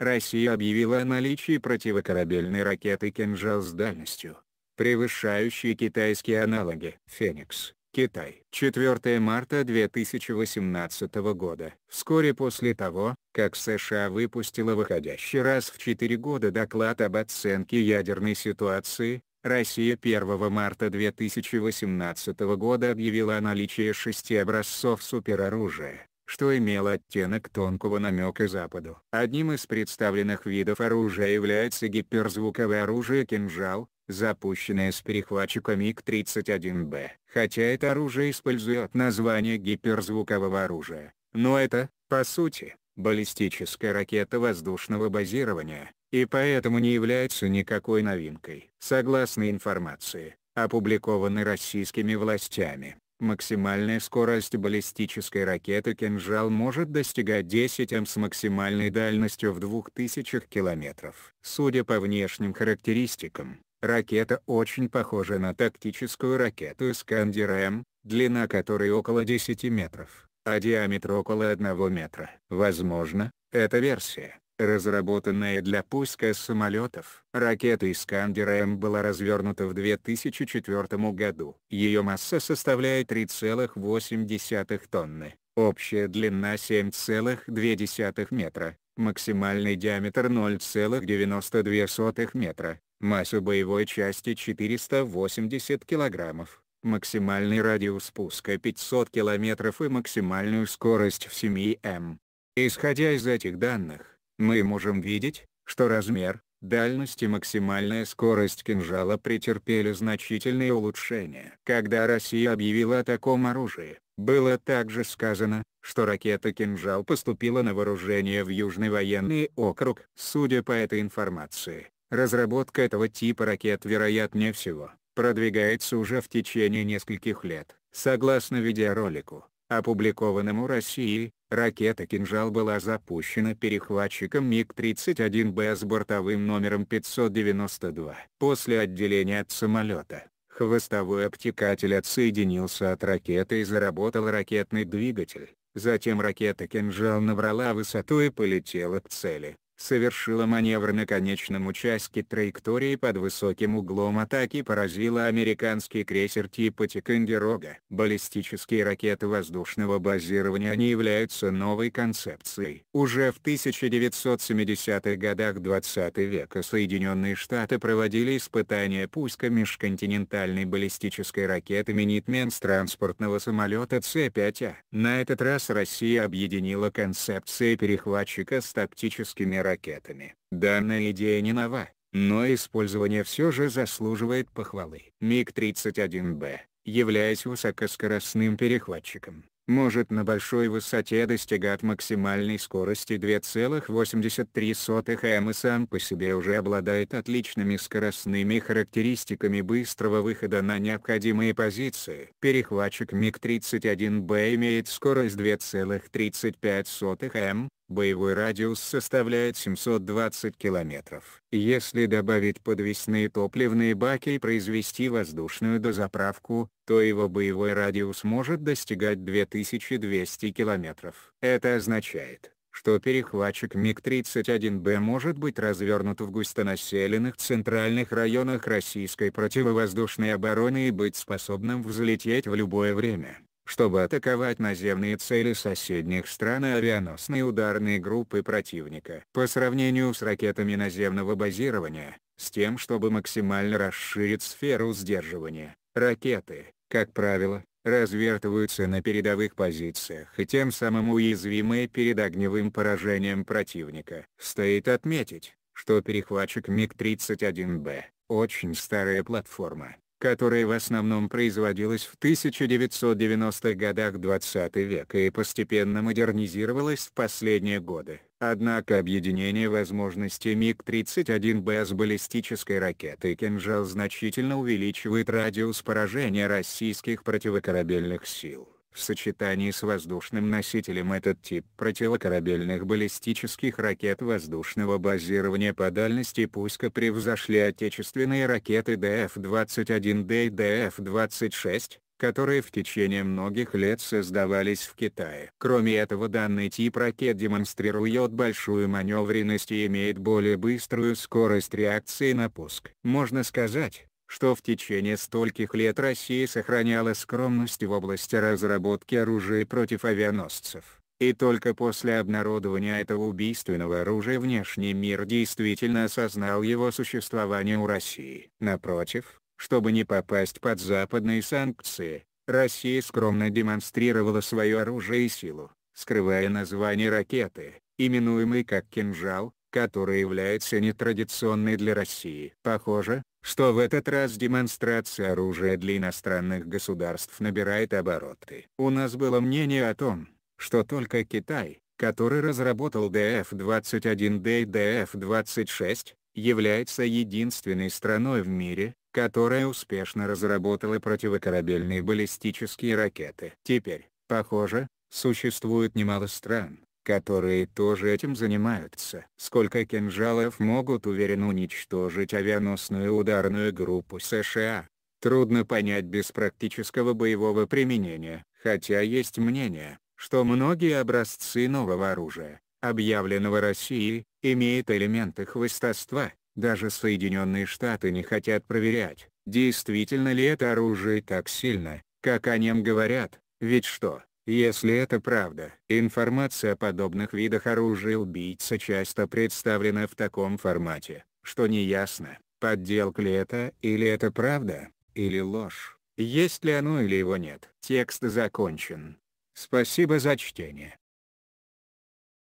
Россия объявила о наличии противокорабельной ракеты «Кинжал» с дальностью, превышающей китайские аналоги. «Феникс», Китай. 4 марта 2018 года. Вскоре после того, как США выпустила выходящий раз в 4 года доклад об оценке ядерной ситуации, Россия 1 марта 2018 года объявила о наличии шести образцов супероружия что имело оттенок тонкого намека Западу. Одним из представленных видов оружия является гиперзвуковое оружие «Кинжал», запущенное с перехватчика МиГ-31Б. Хотя это оружие использует название гиперзвукового оружия, но это, по сути, баллистическая ракета воздушного базирования, и поэтому не является никакой новинкой. Согласно информации, опубликованной российскими властями, Максимальная скорость баллистической ракеты «Кинжал» может достигать 10 м с максимальной дальностью в 2000 км. Судя по внешним характеристикам, ракета очень похожа на тактическую ракету «Искандер-М», длина которой около 10 метров, а диаметр около 1 метра. Возможно, эта версия разработанная для пуска самолетов. Ракета «Искандер М» была развернута в 2004 году. Ее масса составляет 3,8 тонны, общая длина 7,2 метра, максимальный диаметр 0,92 метра, масса боевой части 480 килограммов максимальный радиус пуска 500 км и максимальную скорость в 7 м. Исходя из этих данных, мы можем видеть, что размер, дальность и максимальная скорость кинжала претерпели значительные улучшения. Когда Россия объявила о таком оружии, было также сказано, что ракета «Кинжал» поступила на вооружение в Южный военный округ. Судя по этой информации, разработка этого типа ракет вероятнее всего, продвигается уже в течение нескольких лет. Согласно видеоролику, опубликованному России ракета «Кинжал» была запущена перехватчиком МиГ-31Б с бортовым номером 592. После отделения от самолета, хвостовой обтекатель отсоединился от ракеты и заработал ракетный двигатель. Затем ракета «Кинжал» набрала высоту и полетела к цели совершила маневр на конечном участке траектории под высоким углом атаки поразила американский крейсер типа Тикандерога. Баллистические ракеты воздушного базирования не являются новой концепцией. Уже в 1970-х годах 20 века Соединенные Штаты проводили испытания пуска межконтинентальной баллистической ракеты «Минитмен» с транспортного самолета С-5А. На этот раз Россия объединила концепции перехватчика с тактическими ракетами ракетами. Данная идея не нова, но использование все же заслуживает похвалы. МиГ-31Б, являясь высокоскоростным перехватчиком, может на большой высоте достигать максимальной скорости 2,83 м и сам по себе уже обладает отличными скоростными характеристиками быстрого выхода на необходимые позиции. Перехватчик МиГ-31Б имеет скорость 2,35 м, Боевой радиус составляет 720 километров. Если добавить подвесные топливные баки и произвести воздушную дозаправку, то его боевой радиус может достигать 2200 километров. Это означает, что перехватчик МиГ-31Б может быть развернут в густонаселенных центральных районах российской противовоздушной обороны и быть способным взлететь в любое время чтобы атаковать наземные цели соседних стран и авианосные ударные группы противника. По сравнению с ракетами наземного базирования, с тем чтобы максимально расширить сферу сдерживания, ракеты, как правило, развертываются на передовых позициях и тем самым уязвимы перед огневым поражением противника. Стоит отметить, что перехватчик МиГ-31Б – очень старая платформа, которое в основном производилось в 1990-х годах 20 века и постепенно модернизировалось в последние годы. Однако объединение возможностей МиГ-31Б с баллистической ракетой «Кинжал» значительно увеличивает радиус поражения российских противокорабельных сил. В сочетании с воздушным носителем этот тип противокорабельных баллистических ракет воздушного базирования по дальности пуска превзошли отечественные ракеты ДФ-21Д и ДФ-26, которые в течение многих лет создавались в Китае. Кроме этого данный тип ракет демонстрирует большую маневренность и имеет более быструю скорость реакции на пуск. Можно сказать, что в течение стольких лет Россия сохраняла скромность в области разработки оружия против авианосцев, и только после обнародования этого убийственного оружия внешний мир действительно осознал его существование у России. Напротив, чтобы не попасть под западные санкции, Россия скромно демонстрировала свое оружие и силу, скрывая название ракеты, именуемой как «Кинжал», которая является нетрадиционной для России. Похоже, что в этот раз демонстрация оружия для иностранных государств набирает обороты. У нас было мнение о том, что только Китай, который разработал DF-21D и DF-26, является единственной страной в мире, которая успешно разработала противокорабельные баллистические ракеты. Теперь, похоже, существует немало стран, которые тоже этим занимаются. Сколько кинжалов могут уверенно уничтожить авианосную ударную группу США? Трудно понять без практического боевого применения, хотя есть мнение, что многие образцы нового оружия, объявленного Россией, имеют элементы хвостовства. Даже Соединенные Штаты не хотят проверять, действительно ли это оружие так сильно, как о нем говорят, ведь что, если это правда, информация о подобных видах оружия убийца часто представлена в таком формате, что неясно, подделка ли это или это правда, или ложь, есть ли оно или его нет. Текст закончен. Спасибо за чтение.